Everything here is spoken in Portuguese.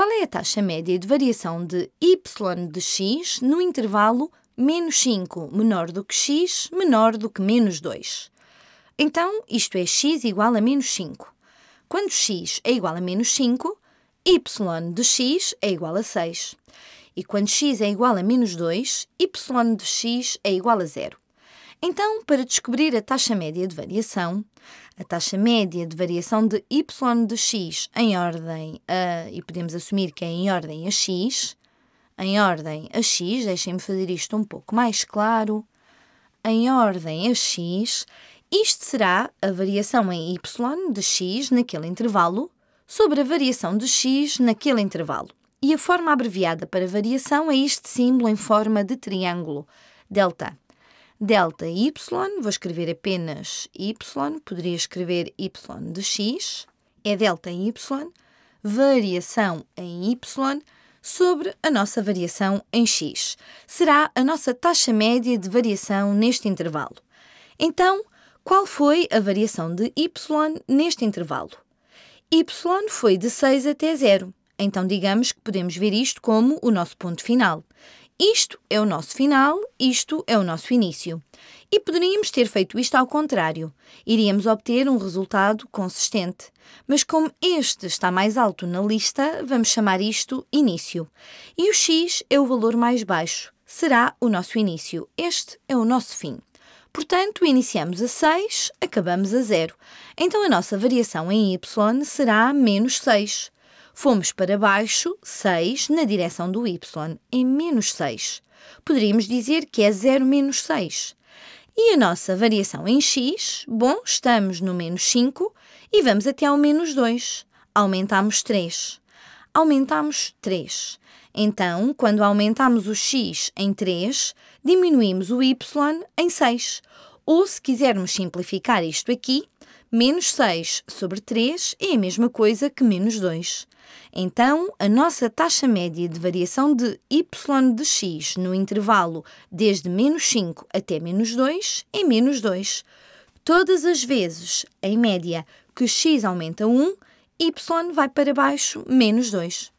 Qual é a taxa média de variação de y de x no intervalo menos 5 menor do que x menor do que menos 2? Então, isto é x igual a menos 5. Quando x é igual a menos 5, y de x é igual a 6. E quando x é igual a menos 2, y de x é igual a zero. Então, para descobrir a taxa média de variação, a taxa média de variação de y de x em ordem a, e podemos assumir que é em ordem a x, em ordem a x, deixem-me fazer isto um pouco mais claro, em ordem a x, isto será a variação em y de x naquele intervalo sobre a variação de x naquele intervalo. E a forma abreviada para variação é este símbolo em forma de triângulo, delta. Delta y, vou escrever apenas y, poderia escrever y de x, é delta y, variação em y sobre a nossa variação em x. Será a nossa taxa média de variação neste intervalo. Então, qual foi a variação de y neste intervalo? y foi de 6 até 0. Então, digamos que podemos ver isto como o nosso ponto final. Isto é o nosso final, isto é o nosso início. E poderíamos ter feito isto ao contrário. Iríamos obter um resultado consistente. Mas como este está mais alto na lista, vamos chamar isto início. E o x é o valor mais baixo. Será o nosso início. Este é o nosso fim. Portanto, iniciamos a 6, acabamos a 0. Então, a nossa variação em y será menos 6. Fomos para baixo 6 na direção do y, em menos 6. Poderíamos dizer que é 0 menos 6. E a nossa variação em x, bom, estamos no menos 5 e vamos até ao menos 2. Aumentamos 3. Aumentamos 3. Então, quando aumentamos o x em 3, diminuímos o y em 6. Ou, se quisermos simplificar isto aqui, Menos 6 sobre 3 é a mesma coisa que menos 2. Então, a nossa taxa média de variação de y de x no intervalo desde menos 5 até menos 2 é menos 2. Todas as vezes, em média, que x aumenta 1, y vai para baixo menos 2.